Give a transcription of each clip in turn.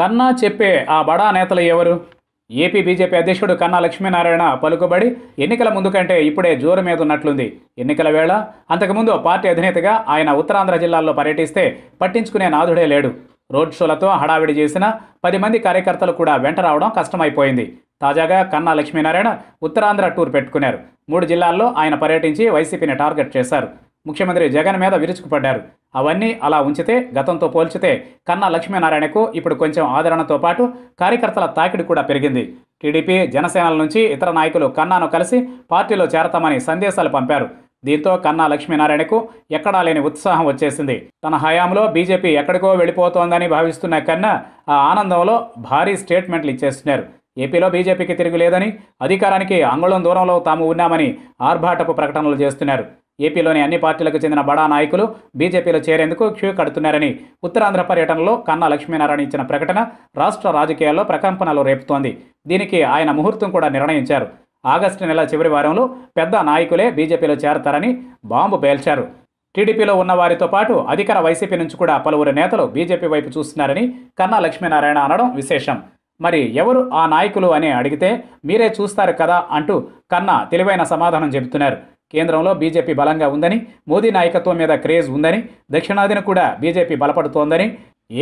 కన్నా చెప్పే ఆ బడా నేతలు ఎవరు ఏపీ బీజేపీ అధ్యక్షుడు కన్నా లక్ష్మీనారాయణ పలుకుబడి ఎన్నికల ముందు కంటే ఇప్పుడే జోరు మీద ఉన్నట్లుంది ఎన్నికల వేళ అంతకుముందు పార్టీ అధినేతగా ఆయన ఉత్తరాంధ్ర జిల్లాల్లో పర్యటిస్తే పట్టించుకునే నాథుడే లేడు రోడ్ షోలతో హడావిడి చేసిన పది మంది కార్యకర్తలు కూడా వెంట రావడం కష్టమైపోయింది తాజాగా కన్నా లక్ష్మీనారాయణ ఉత్తరాంధ్ర టూర్ పెట్టుకున్నారు మూడు జిల్లాల్లో ఆయన పర్యటించి వైసీపీని టార్గెట్ చేశారు ముఖ్యమంత్రి జగన్ మీద విరుచుకుపడ్డారు అవన్నీ అలా ఉంచితే గతంతో పోల్చితే కన్నా లక్ష్మీనారాయణకు ఇప్పుడు కొంచెం ఆదరణతో పాటు కార్యకర్తల తాకిడి కూడా పెరిగింది టీడీపీ జనసేనల నుంచి ఇతర నాయకులు కన్నాను కలిసి పార్టీలో చేరతామని సందేశాలు పంపారు దీంతో కన్నా లక్ష్మీనారాయణకు ఎక్కడా లేని ఉత్సాహం వచ్చేసింది తన హయాంలో బీజేపీ ఎక్కడికో వెళ్ళిపోతోందని భావిస్తున్న కన్నా ఆ ఆనందంలో భారీ స్టేట్మెంట్లు ఇచ్చేస్తున్నారు ఏపీలో బీజేపీకి తిరుగులేదని అధికారానికి అంగుళం దూరంలో తాము ఉన్నామని ఆర్భాటపు ప్రకటనలు చేస్తున్నారు ఏపీలోని అన్ని పార్టీలకు చెందిన బడా నాయకులు బీజేపీలో చేరేందుకు క్యూ కడుతున్నారని ఉత్తరాంధ్ర పర్యటనలో కన్నా లక్ష్మీనారాయణ ఇచ్చిన ప్రకటన రాష్ట్ర రాజకీయాల్లో ప్రకంపనలు రేపుతోంది దీనికి ఆయన ముహూర్తం కూడా నిర్ణయించారు ఆగస్టు నెల చివరి వారంలో పెద్ద నాయకులే బీజేపీలో చేరతారని బాంబు పేల్చారు టీడీపీలో ఉన్న వారితో పాటు అధికార వైసీపీ నుంచి కూడా పలువురు నేతలు బీజేపీ వైపు చూస్తున్నారని కన్నా లక్ష్మీనారాయణ అనడం విశేషం మరి ఎవరు ఆ నాయకులు అని అడిగితే మీరే చూస్తారు కదా అంటూ కన్నా తెలివైన సమాధానం చెబుతున్నారు కేంద్రంలో బీజేపీ బలంగా ఉందని మోదీ నాయకత్వం మీద క్రేజ్ ఉందని దక్షిణాదిని కూడా బీజేపీ బలపడుతోందని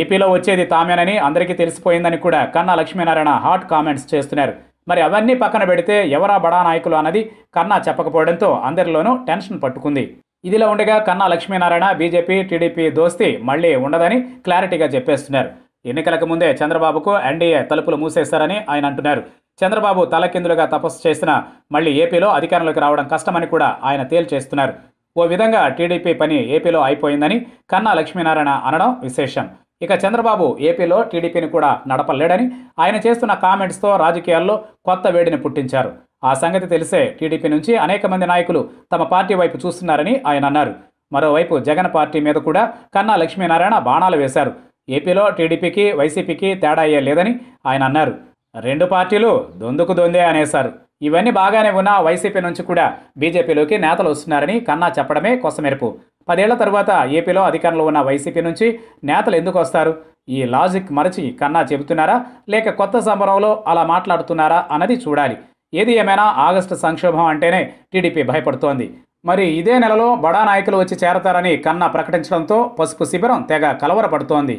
ఏపీలో వచ్చేది తామేనని అందరికీ తెలిసిపోయిందని కూడా కన్నా లక్ష్మీనారాయణ హాట్ కామెంట్స్ చేస్తున్నారు మరి అవన్నీ పక్కన పెడితే ఎవరా బడా నాయకులు అన్నది కన్నా చెప్పకపోవడంతో అందరిలోనూ టెన్షన్ పట్టుకుంది ఇదిలా ఉండగా కన్నా లక్ష్మీనారాయణ బీజేపీ టీడీపీ దోస్తి మళ్లీ ఉండదని క్లారిటీగా చెప్పేస్తున్నారు ఎన్నికలకు ముందే చంద్రబాబుకు ఎన్డీఏ తలుపులు మూసేస్తారని ఆయన అంటున్నారు చంద్రబాబు తలకిందులుగా తపస్సు చేసిన మళ్ళీ ఏపీలో అధికారంలోకి రావడం కష్టమని కూడా ఆయన తేల్చేస్తున్నారు ఓ విధంగా టీడీపీ పని ఏపీలో అయిపోయిందని కన్నా లక్ష్మీనారాయణ అనడం విశేషం ఇక చంద్రబాబు ఏపీలో టీడీపీని కూడా నడపలేడని ఆయన చేస్తున్న కామెంట్స్తో రాజకీయాల్లో కొత్త వేడిని పుట్టించారు ఆ సంగతి తెలిసే టీడీపీ నుంచి అనేక మంది నాయకులు తమ పార్టీ వైపు చూస్తున్నారని ఆయన అన్నారు మరోవైపు జగన్ పార్టీ మీద కూడా కన్నా లక్ష్మీనారాయణ బాణాలు వేశారు ఏపీలో టీడీపీకి వైసీపీకి తేడా అయ్యే లేదని ఆయన అన్నారు రెండు పార్టీలు దొందుకు దొందే అనేశారు ఇవన్నీ బాగానే ఉన్నా వైసీపీ నుంచి కూడా బీజేపీలోకి నేతలు వస్తున్నారని కన్నా చెప్పడమే కొసమెరుపు పదేళ్ల తరువాత ఏపీలో అధికారంలో ఉన్న వైసీపీ నుంచి నేతలు ఎందుకు వస్తారు ఈ లాజిక్ మరచి కన్నా చెబుతున్నారా లేక కొత్త సంబరంలో అలా మాట్లాడుతున్నారా అన్నది చూడాలి ఏది ఏమైనా ఆగస్టు సంక్షోభం అంటేనే టీడీపీ భయపడుతోంది మరి ఇదే నెలలో బడా నాయకులు వచ్చి చేరతారని కన్నా ప్రకటించడంతో పసుపు శిబిరం తెగ కలవరపడుతోంది